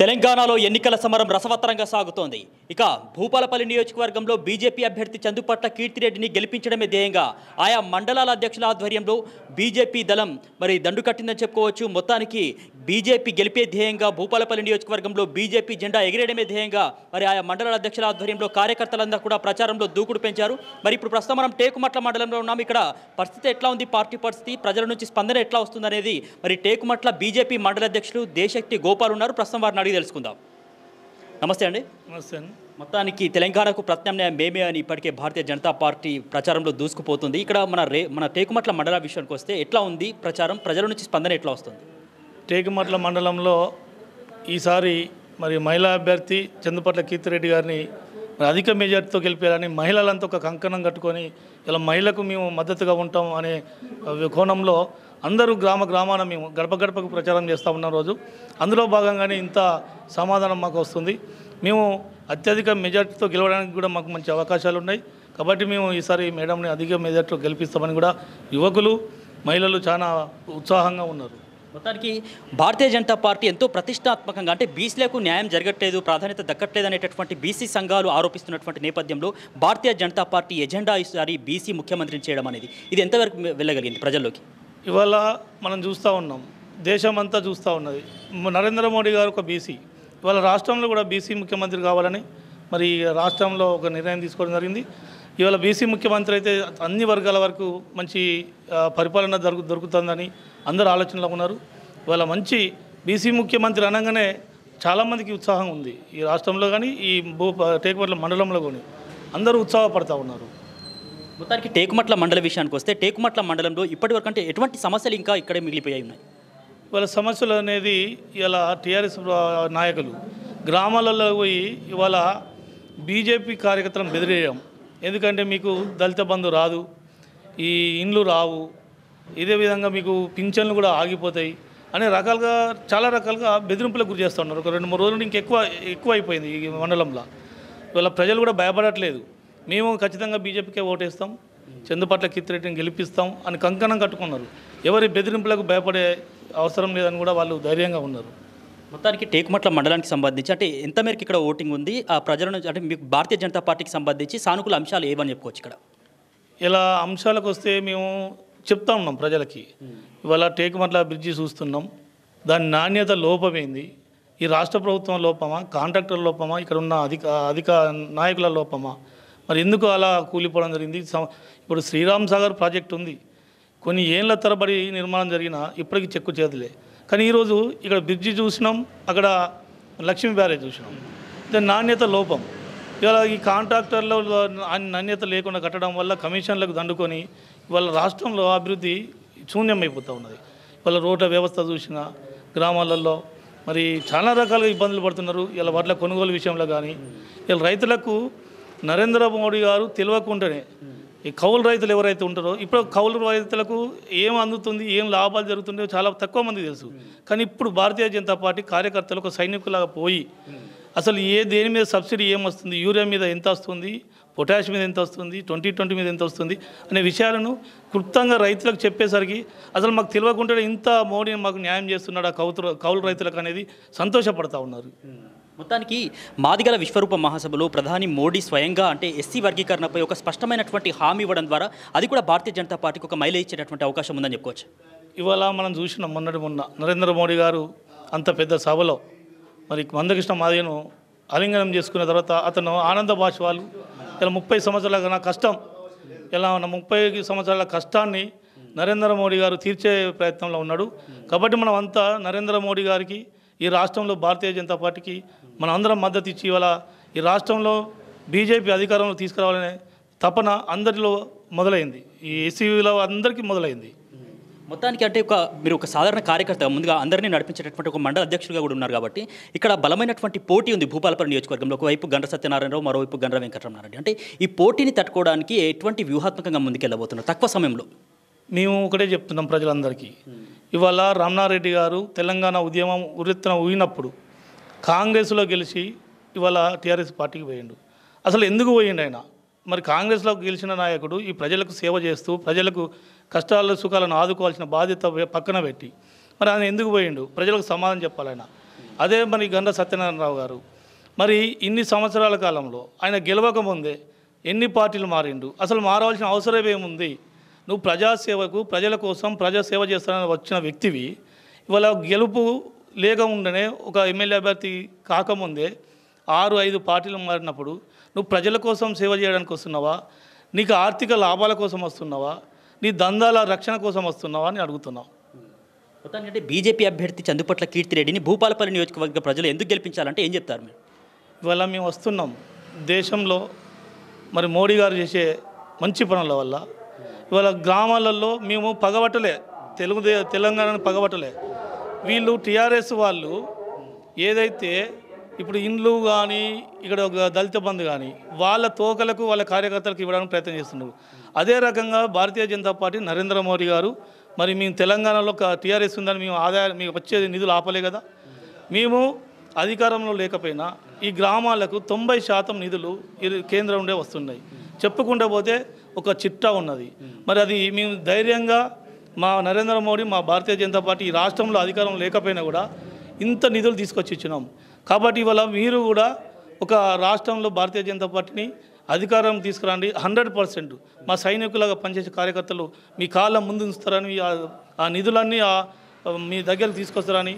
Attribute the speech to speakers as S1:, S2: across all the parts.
S1: తెలంగాణలో ఎన్నికల సమరం రసవత్తరంగా సాగుతోంది ఇక భూపాలపల్లి నియోజకవర్గంలో బీజేపీ అభ్యర్థి చందుపట్ల కీర్తిరెడ్డిని గెలిపించడమే ధ్యేయంగా ఆయా మండలాల అధ్యక్షుల ఆధ్వర్యంలో బీజేపీ దళం మరి దండు కట్టిందని చెప్పుకోవచ్చు మొత్తానికి బీజేపీ గెలిపే ధ్యేయంగా భూపాలపల్లి నియోజకవర్గంలో బీజేపీ జెండా ఎగిరేయడమే ధ్యేయంగా మరి ఆయా మండలాల అధ్యక్షుల ఆధ్వర్యంలో కార్యకర్తలందరూ కూడా ప్రచారంలో దూకుడు పెంచారు మరి ఇప్పుడు ప్రస్తుతం మనం టేకుమట్ల మండలంలో ఉన్నాం ఇక్కడ పరిస్థితి ఎట్లా ఉంది పార్టీ పరిస్థితి ప్రజల నుంచి స్పందన ఎట్లా వస్తుందనేది మరి టేకుమట్ల బీజేపీ మండల అధ్యక్షులు దేశక్తి గోపాల్ ఉన్నారు ప్రస్తుతం వారిని అడిగి తెలుసుకుందాం నమస్తే అండి నమస్తే అండి మొత్తానికి తెలంగాణకు ప్రత్యామ్నాయం మేమే అని ఇప్పటికే భారతీయ జనతా పార్టీ ప్రచారంలో దూసుకుపోతుంది ఇక్కడ మన రే మన టేకుమట్ల మండల విషయానికి వస్తే ఎట్లా ఉంది ప్రచారం ప్రజల నుంచి స్పందన ఎట్లా వస్తుంది టేకుమట్ల మండలంలో ఈసారి
S2: మరి మహిళా అభ్యర్థి చందుపట్ల కీర్తిరెడ్డి గారిని అధిక మెజార్టీతో గెలిపేయాలని మహిళలంతా ఒక కంకణం కట్టుకొని ఇలా మహిళకు మేము మద్దతుగా ఉంటాం అనే కోణంలో అందరూ గ్రామ గ్రామాన మేము గడప గడపకు ప్రచారం చేస్తూ ఉన్న రోజు అందులో భాగంగానే ఇంత సమాధానం మాకు వస్తుంది మేము అత్యధిక మెజార్టీతో గెలవడానికి కూడా మాకు మంచి అవకాశాలు ఉన్నాయి కాబట్టి మేము ఈసారి మేడంని అధిక మెజార్టీలో గెలిపిస్తామని కూడా యువకులు మహిళలు చాలా ఉత్సాహంగా ఉన్నారు
S1: మొత్తానికి భారతీయ జనతా పార్టీ ఎంతో ప్రతిష్టాత్మకంగా అంటే బీసీలకు న్యాయం జరగట్లేదు ప్రాధాన్యత దక్కట్లేదు అనేటటువంటి బీసీ సంఘాలు ఆరోపిస్తున్నటువంటి నేపథ్యంలో భారతీయ జనతా పార్టీ ఎజెండా ఈసారి బీసీ ముఖ్యమంత్రిని చేయడం అనేది ఇది ఎంతవరకు వెళ్ళగలిగింది ప్రజల్లోకి
S2: ఇవాళ మనం చూస్తూ ఉన్నాం దేశమంతా చూస్తూ ఉన్నది నరేంద్ర మోడీ గారు ఒక బీసీ ఇవాళ రాష్ట్రంలో కూడా బీసీ ముఖ్యమంత్రి కావాలని మరి రాష్ట్రంలో ఒక నిర్ణయం తీసుకోవడం జరిగింది ఇవాళ బీసీ ముఖ్యమంత్రి అయితే అన్ని వర్గాల వరకు మంచి పరిపాలన దొరుకు దొరుకుతుందని అందరు ఆలోచనలో ఉన్నారు ఇవాళ మంచి బీసీ ముఖ్యమంత్రి అనగానే చాలామందికి ఉత్సాహం ఉంది ఈ రాష్ట్రంలో కానీ ఈ భూ టేక్వర్ల మండలంలో కానీ అందరూ ఉత్సాహపడతా
S1: ఉన్నారు మొత్తానికి టేకుమట్ల మండల విషయానికి వస్తే టేకుమట్ల మండలంలో ఇప్పటివరకు అంటే ఎటువంటి సమస్యలు ఇంకా ఇక్కడే మిగిలిపోయాయి ఉన్నాయి
S2: వాళ్ళ సమస్యలు అనేది ఇలా టీఆర్ఎస్ నాయకులు గ్రామాలలో పోయి ఇవాళ బీజేపీ కార్యకర్తలను బెదిరేయం ఎందుకంటే మీకు దళిత బంధు రాదు ఈ ఇండ్లు రావు ఇదే విధంగా మీకు పింఛన్లు కూడా ఆగిపోతాయి అనే రకాలుగా చాలా రకాలుగా బెదిరింపులకు గురి చేస్తూ ఉన్నారు ఒక రెండు మూడు రోజులు ఇంకెక్కువ ఎక్కువ అయిపోయింది ఈ మండలంలో ఇవాళ ప్రజలు కూడా భయపడట్లేదు మేము ఖచ్చితంగా బీజేపీకే ఓటేస్తాం చందుపట్ల కిత్తిరెడ్డిని గెలిపిస్తాం అని కంకణం కట్టుకున్నారు ఎవరి బెదిరింపులకు భయపడే అవసరం లేదని కూడా వాళ్ళు ధైర్యంగా ఉన్నారు
S1: మొత్తానికి టేకుమట్ల మండలానికి సంబంధించి అంటే ఎంత మేరకు ఇక్కడ ఓటింగ్ ఉంది ఆ ప్రజల నుంచి అంటే మీకు భారతీయ జనతా పార్టీకి సంబంధించి సానుకూల అంశాలు ఏవని చెప్పుకోవచ్చు ఇక్కడ
S2: ఇలా అంశాలకు వస్తే మేము చెప్తా ఉన్నాం ప్రజలకి ఇవాళ టేకుమట్ల బ్రిడ్జి చూస్తున్నాం దాని నాణ్యత లోపమైంది ఈ రాష్ట్ర ప్రభుత్వం లోపమా కాంట్రాక్టర్ లోపమా ఇక్కడ ఉన్న అధిక అధిక నాయకుల లోపమా మరి ఎందుకు అలా కూలిపోవడం జరిగింది ఇప్పుడు శ్రీరామ్ సాగర్ ప్రాజెక్ట్ ఉంది కొన్ని ఏళ్ళ తరబడి నిర్మాణం జరిగినా ఇప్పటికీ చెక్కు చేతులే కానీ ఈరోజు ఇక్కడ బ్రిడ్జి చూసినాం అక్కడ లక్ష్మీ బ్యారేజ్ చూసినాం దాని నాణ్యత లోపం ఇవాళ ఈ కాంట్రాక్టర్ల నాణ్యత లేకుండా కట్టడం వల్ల కమిషన్లకు దండుకొని వాళ్ళ రాష్ట్రంలో అభివృద్ధి శూన్యమైపోతూ ఉన్నది వాళ్ళ రోడ్ల వ్యవస్థ చూసిన గ్రామాలలో మరి చాలా రకాలుగా ఇబ్బందులు పడుతున్నారు ఇలా వడ్ల కొనుగోలు విషయంలో కానీ ఇలా రైతులకు నరేంద్ర మోడీ గారు తెలియకుండానే ఈ కౌలు రైతులు ఎవరైతే ఉంటారో ఇప్పుడు కౌలు రైతులకు ఏం అందుతుంది ఏం లాభాలు జరుగుతుందో చాలా తక్కువ మంది తెలుసు కానీ ఇప్పుడు భారతీయ జనతా పార్టీ కార్యకర్తలు ఒక సైనికులాగా పోయి అసలు ఏ దేని మీద సబ్సిడీ ఏం వస్తుంది యూరియా మీద ఎంత వస్తుంది పొటాష్ మీద ఎంత వస్తుంది ట్వంటీ ట్వంటీ మీద ఎంత వస్తుంది అనే విషయాలను క్లుప్తంగా రైతులకు చెప్పేసరికి అసలు మాకు తెలియకుండా ఇంత మోడీని మాకు న్యాయం చేస్తున్నాడు ఆ కౌతులు కౌలు రైతులకు అనేది సంతోషపడతా ఉన్నారు
S1: మొత్తానికి మాదిగల విశ్వరూప మహాసభలో ప్రధాని మోడీ స్వయంగా అంటే ఎస్సీ వర్గీకరణపై ఒక స్పష్టమైనటువంటి హామీ ఇవ్వడం ద్వారా అది కూడా భారతీయ జనతా పార్టీకి ఒక మైలేజ్ ఇచ్చేటటువంటి అవకాశం ఉందని చెప్పుకోవచ్చు
S2: ఇవాళ మనం చూసిన మొన్నటి మొన్న నరేంద్ర మోడీ గారు అంత పెద్ద సభలో మరి మందకృష్ణ మాదిగను అలింగనం చేసుకున్న తర్వాత అతను ఆనంద భాష వాళ్ళు ఇలా ముప్పై సంవత్సరాల నా కష్టం ఇలా ఉన్న ముప్పై సంవత్సరాల కష్టాన్ని నరేంద్ర మోడీ గారు తీర్చే ప్రయత్నంలో ఉన్నాడు కాబట్టి మనం అంతా నరేంద్ర మోడీ గారికి ఈ రాష్ట్రంలో భారతీయ జనతా పార్టీకి మన అందరం మద్దతు ఇచ్చి ఇవాళ ఈ రాష్ట్రంలో బీజేపీ అధికారంలో తీసుకురావాలనే తపన అందరిలో మొదలైంది ఈ ఎస్సీలో అందరికీ మొదలైంది
S1: మొత్తానికి అంటే ఒక మీరు ఒక సాధారణ కార్యకర్త ముందుగా అందరినీ నడిపించేటటువంటి ఒక మండల అధ్యక్షులుగా కూడా ఉన్నారు కాబట్టి ఇక్కడ బలమైనటువంటి పోటీ ఉంది భూపాలపురం నియోజకవర్గంలో ఒకవైపు గండ్ర సత్యనారాయణరావు మరోవైపు గండ్ర వెంకటరమణారెడ్డి అంటే ఈ పోటీని తట్టుకోవడానికి ఎటువంటి వ్యూహాత్మకంగా ముందుకెళ్ళబోతున్నారు తక్కువ సమయంలో
S2: మేము ఒకటే చెప్తున్నాం ప్రజలందరికీ ఇవాళ రమణారెడ్డి గారు తెలంగాణ ఉద్యమం ఉరెత్తన ఊయినప్పుడు కాంగ్రెస్లో గెలిచి ఇవాళ టీఆర్ఎస్ పార్టీకి పోయిండు అసలు ఎందుకు పోయిండు ఆయన మరి కాంగ్రెస్లో గెలిచిన నాయకుడు ఈ ప్రజలకు సేవ చేస్తూ ప్రజలకు కష్టాలు సుఖాలను ఆదుకోవాల్సిన బాధ్యత పక్కన పెట్టి మరి ఆయన ఎందుకు పోయిండు ప్రజలకు సమాధానం చెప్పాలి అదే మరి గండ సత్యనారాయణరావు గారు మరి ఇన్ని సంవత్సరాల కాలంలో ఆయన గెలవకముందే ఎన్ని పార్టీలు మారిండు అసలు మారవలసిన అవసరం నువ్వు ప్రజాసేవకు ప్రజల కోసం ప్రజాసేవ చేస్తానని వచ్చిన వ్యక్తివి ఇవాళ గెలుపు లేక ఉండనే ఒక ఎమ్మెల్యే అభ్యర్థి కాకముందే ఆరు ఐదు పార్టీలు మారినప్పుడు నువ్వు ప్రజల కోసం సేవ చేయడానికి వస్తున్నావా నీకు ఆర్థిక లాభాల కోసం వస్తున్నావా నీ దందాల రక్షణ కోసం వస్తున్నావా అని అడుగుతున్నావు
S1: మొత్తానికంటే బీజేపీ అభ్యర్థి చందుపట్ల కీర్తిరెడ్డిని భూపాలపల్లి నియోజకవర్గ ప్రజలు ఎందుకు గెలిపించాలంటే ఏం చెప్తారు మీరు ఇవాళ మేము వస్తున్నాం దేశంలో మరి మోడీ గారు
S2: చేసే మంచి పనుల వల్ల ఇవాళ గ్రామాలలో మేము పగబట్టలే తెలుగు తెలంగాణను పగబట్టలే వీళ్ళు టీఆర్ఎస్ వాళ్ళు ఏదైతే ఇప్పుడు ఇండ్లు కానీ ఇక్కడ ఒక దళిత బంధు కానీ వాళ్ళ తోకలకు వాళ్ళ కార్యకర్తలకు ఇవ్వడానికి ప్రయత్నం చేస్తున్నారు అదే రకంగా భారతీయ జనతా పార్టీ నరేంద్ర మోడీ గారు మరి మేము తెలంగాణలో ఒక టీఆర్ఎస్ ఉందని మేము ఆదాయం మీకు వచ్చేది నిధులు ఆపలే కదా మేము అధికారంలో లేకపోయినా ఈ గ్రామాలకు తొంభై శాతం నిధులు కేంద్రం నుండే వస్తున్నాయి చెప్పుకుంటూ పోతే ఒక చిట్టా ఉన్నది మరి అది మేము ధైర్యంగా మా నరేంద్ర మోడీ మా భారతీయ జనతా పార్టీ ఈ రాష్ట్రంలో అధికారం లేకపోయినా కూడా ఇంత నిధులు తీసుకొచ్చి ఇచ్చినాం కాబట్టి ఇవాళ మీరు కూడా ఒక రాష్ట్రంలో భారతీయ జనతా పార్టీని అధికారం తీసుకురండి హండ్రెడ్ పర్సెంట్ మా సైనికులుగా పనిచేసే కార్యకర్తలు మీ కాళ్ళ ముందు ఉంచుతారని ఆ నిధులన్నీ మీ దగ్గర తీసుకొస్తారని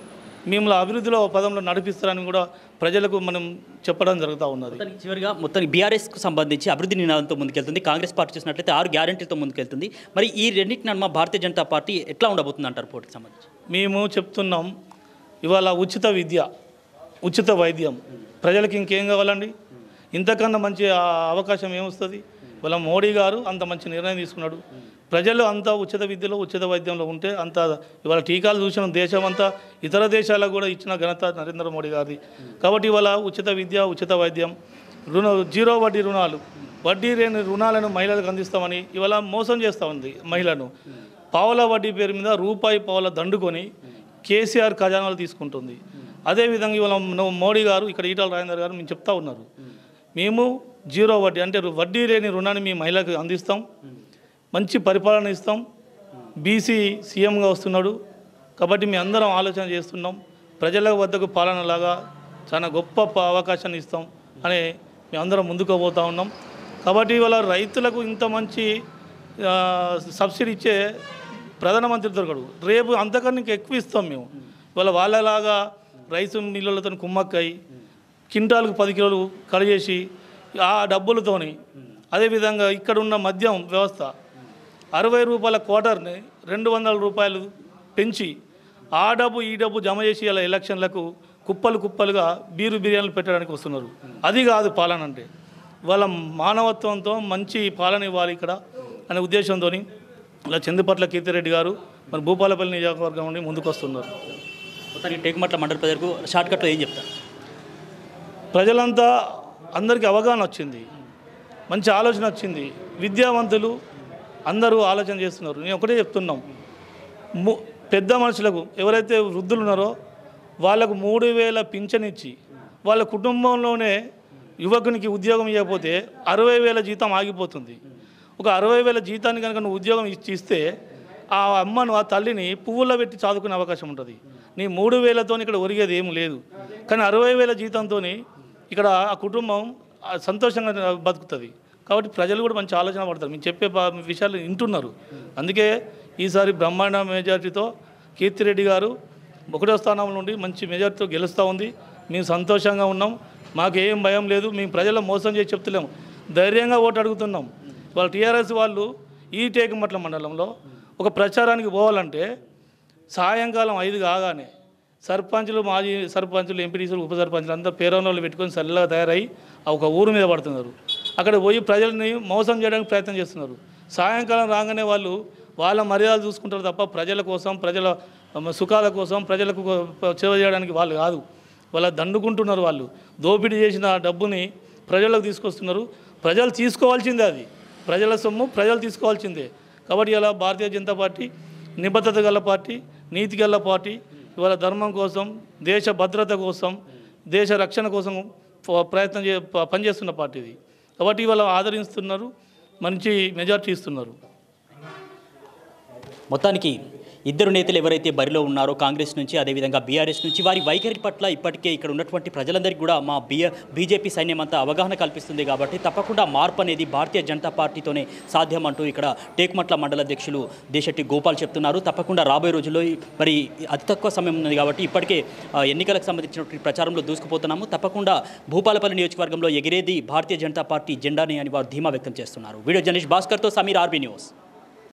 S2: మిమ్మల్ని అభివృద్ధిలో పదంలో నడిపిస్తారని కూడా
S1: ప్రజలకు మనం చెప్పడం జరుగుతూ ఉన్నది చివరిగా మొత్తం బీఆర్ఎస్కు సంబంధించి అభివృద్ధి నినాదంతో ముందుకెళ్తుంది కాంగ్రెస్ పార్టీ చూసినట్లయితే ఆరు గ్యారంటీలతో ముందుకెళ్తుంది మరి ఈ రెండింటి మా భారతీయ జనతా పార్టీ ఎట్లా ఉండబోతుంది అంటారు పోటీకి సంబంధించి మేము చెప్తున్నాం ఇవాళ ఉచిత విద్య ఉచిత
S2: వైద్యం ప్రజలకు ఇంకేం కావాలండి ఇంతకన్నా మంచి అవకాశం ఏమొస్తుంది ఇవాళ మోడీ గారు అంత మంచి నిర్ణయం తీసుకున్నాడు ప్రజలు అంతా ఉచిత విద్యలో ఉచిత వైద్యంలో ఉంటే అంత ఇవాళ టీకాలు చూసిన దేశం అంతా ఇతర దేశాలకు కూడా ఇచ్చిన ఘనత నరేంద్ర మోడీ గారిది కాబట్టి ఇవాళ ఉచిత విద్య ఉచిత వైద్యం రుణ జీరో వడ్డీ రుణాలు వడ్డీ లేని రుణాలను మహిళలకు అందిస్తామని ఇవాళ మోసం చేస్తూ ఉంది మహిళను పావుల వడ్డీ పేరు మీద రూపాయి పావుల దండుకొని కేసీఆర్ ఖజానాలు తీసుకుంటుంది అదేవిధంగా ఇవాళ మోడీ గారు ఇక్కడ ఈటల రాజేందర్ గారు మేము చెప్తా ఉన్నారు మేము జీరో వడ్డీ అంటే వడ్డీ లేని రుణాన్ని మీ మహిళలకు అందిస్తాం మంచి పరిపాలన ఇస్తాం బీసీ సీఎంగా వస్తున్నాడు కాబట్టి మేము అందరం ఆలోచన చేస్తున్నాం ప్రజల వద్దకు పాలనలాగా చాలా గొప్ప అవకాశాన్ని ఇస్తాం అని మేము అందరం ముందుకు పోతా ఉన్నాం కాబట్టి ఇవాళ రైతులకు ఇంత మంచి సబ్సిడీ ఇచ్చే ప్రధానమంత్రి దొరకడు రేపు అంతకన్నా ఇంకా ఎక్కువ ఇస్తాం మేము ఇవాళ వాళ్ళలాగా రైతు నీళ్ళతో కుమ్మక్కయి కింటాలకు పది కిలోలు కడజేసి ఆ డబ్బులతోని అదేవిధంగా ఇక్కడ ఉన్న మద్యం వ్యవస్థ అరవై రూపాయల క్వార్టర్ని రెండు వందల రూపాయలు పెంచి ఆ డబ్బు ఈ డబ్బు జమ చేసి ఇలా ఎలక్షన్లకు కుప్పలు కుప్పలుగా బీరు బిర్యానీలు పెట్టడానికి వస్తున్నారు అది కాదు పాలన అంటే వాళ్ళ మానవత్వంతో మంచి పాలన ఇవ్వాలి ఇక్కడ అనే ఉద్దేశంతో ఇలా చందుపట్ల కీర్తిరెడ్డి గారు మరి భూపాలపల్లి నియోజకవర్గం నుండి ముందుకు వస్తున్నారు మొత్తానికి టేకుమట్ల మండల ప్రజలకు షార్ట్కట్లో ఏం చెప్తారు ప్రజలంతా అందరికీ అవగాహన వచ్చింది మంచి ఆలోచన వచ్చింది విద్యావంతులు అందరూ ఆలోచన చేస్తున్నారు నేను ఒకటే చెప్తున్నాం పెద్ద మనుషులకు ఎవరైతే వృద్ధులు ఉన్నారో వాళ్ళకు మూడు వేల పింఛనిచ్చి వాళ్ళ కుటుంబంలోనే యువకునికి ఉద్యోగం ఇవ్వకపోతే అరవై వేల జీతం ఆగిపోతుంది ఒక అరవై వేల జీతాన్ని కనుక నువ్వు ఉద్యోగం ఇచ్చి ఇస్తే ఆ అమ్మను ఆ తల్లిని పువ్వుల్లో పెట్టి చదువుకునే అవకాశం ఉంటుంది నీ మూడు వేలతో ఇక్కడ ఒరిగేది ఏం లేదు కానీ అరవై వేల జీతంతో ఇక్కడ ఆ కుటుంబం సంతోషంగా బతుకుతుంది కాబట్టి ప్రజలు కూడా మంచి ఆలోచన పడతారు మేము చెప్పే విషయాలు వింటున్నారు అందుకే ఈసారి బ్రహ్మాండ మెజార్టీతో కీర్తిరెడ్డి గారు ఒకటో స్థానంలో ఉండి మంచి మెజార్టీతో గెలుస్తూ ఉంది మేము సంతోషంగా ఉన్నాం మాకు ఏం భయం లేదు మేము ప్రజలు మోసం చేసి చెప్తలేము ధైర్యంగా ఓటు అడుగుతున్నాం వాళ్ళు టీఆర్ఎస్ వాళ్ళు ఈ టేకమట్ల మండలంలో ఒక ప్రచారానికి పోవాలంటే సాయంకాలం ఐదు కాగానే సర్పంచులు మాజీ సర్పంచులు ఎంపీటీసీలు ఉప సర్పంచులు అంతా పేరోన్లు పెట్టుకొని సల్లగా తయారై ఒక ఊరు మీద పడుతున్నారు అక్కడ పోయి ప్రజల్ని మోసం చేయడానికి ప్రయత్నం చేస్తున్నారు సాయంకాలం రాగానే వాళ్ళు వాళ్ళ మర్యాదలు చూసుకుంటారు తప్ప ప్రజల కోసం ప్రజల సుఖాల కోసం ప్రజలకు సేవ చేయడానికి వాళ్ళు కాదు వాళ్ళ దండుకుంటున్నారు వాళ్ళు దోపిడీ చేసిన డబ్బుని ప్రజలకు తీసుకొస్తున్నారు ప్రజలు తీసుకోవాల్సిందే అది ప్రజల సొమ్ము ప్రజలు తీసుకోవాల్సిందే కాబట్టి ఇలా భారతీయ జనతా పార్టీ నిబద్ధత గల పార్టీ నీతి గల పార్టీ ఇవాళ ధర్మం కోసం దేశ భద్రత కోసం దేశ రక్షణ కోసం ప్రయత్నం చే పనిచేస్తున్న పార్టీ ఇది కాబట్టి వాళ్ళు ఆదరిస్తున్నారు మంచి మెజార్టీ ఇస్తున్నారు
S1: మొత్తానికి ఇద్దరు నేతలు ఎవరైతే బరిలో ఉన్నారో కాంగ్రెస్ నుంచి అదేవిధంగా బీఆర్ఎస్ నుంచి వారి వైఖరి పట్ల ఇప్పటికే ఇక్కడ ఉన్నటువంటి ప్రజలందరికీ కూడా మా బీజేపీ సైన్యం అంతా అవగాహన కల్పిస్తుంది కాబట్టి తప్పకుండా మార్పు అనేది భారతీయ జనతా పార్టీతోనే సాధ్యం అంటూ ఇక్కడ టేకుమట్ల మండల అధ్యక్షులు దేశట్టి గోపాల్ చెప్తున్నారు తప్పకుండా రాబోయే రోజుల్లో మరి అతి తక్కువ సమయం ఉన్నది కాబట్టి ఇప్పటికే ఎన్నికలకు సంబంధించినటువంటి ప్రచారంలో దూసుకుపోతున్నాము తప్పకుండా భూపాలపల్లి నియోజకవర్గంలో ఎగిరేది భారతీయ జనతా పార్టీ జెండాని అని వారు ధీమా వ్యక్తం చేస్తున్నారు వీడియో జర్నలిస్ట్ భాస్కర్తో సమీర్ ఆర్బీ న్యూస్